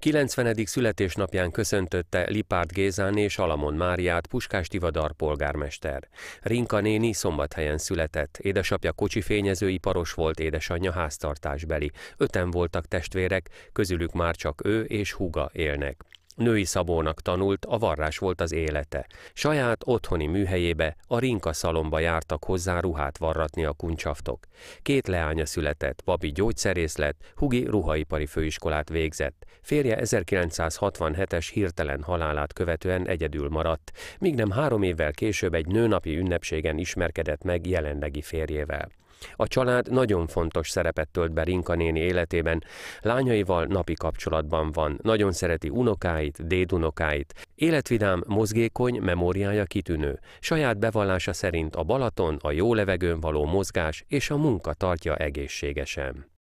90. születésnapján köszöntötte Lipárt Gézán és Alamon Máriát Puskás Tivadar polgármester. Rinka néni szombathelyen született, édesapja kocsifényezőiparos volt, édesanyja háztartásbeli. Öten voltak testvérek, közülük már csak ő és huga élnek. Női szabónak tanult, a varrás volt az élete. Saját otthoni műhelyébe, a Rinka szalomba jártak hozzá ruhát varratni a kuncsaftok. Két leánya született, Babi gyógyszerész lett, Hugi ruhaipari főiskolát végzett. Férje 1967-es hirtelen halálát követően egyedül maradt, míg nem három évvel később egy nőnapi ünnepségen ismerkedett meg jelenlegi férjével. A család nagyon fontos szerepet tölt be Rinka néni életében, lányaival napi kapcsolatban van, nagyon szereti unokáit, dédunokáit. Életvidám, mozgékony, memóriája kitűnő. Saját bevallása szerint a Balaton, a jó levegőn való mozgás és a munka tartja egészségesen.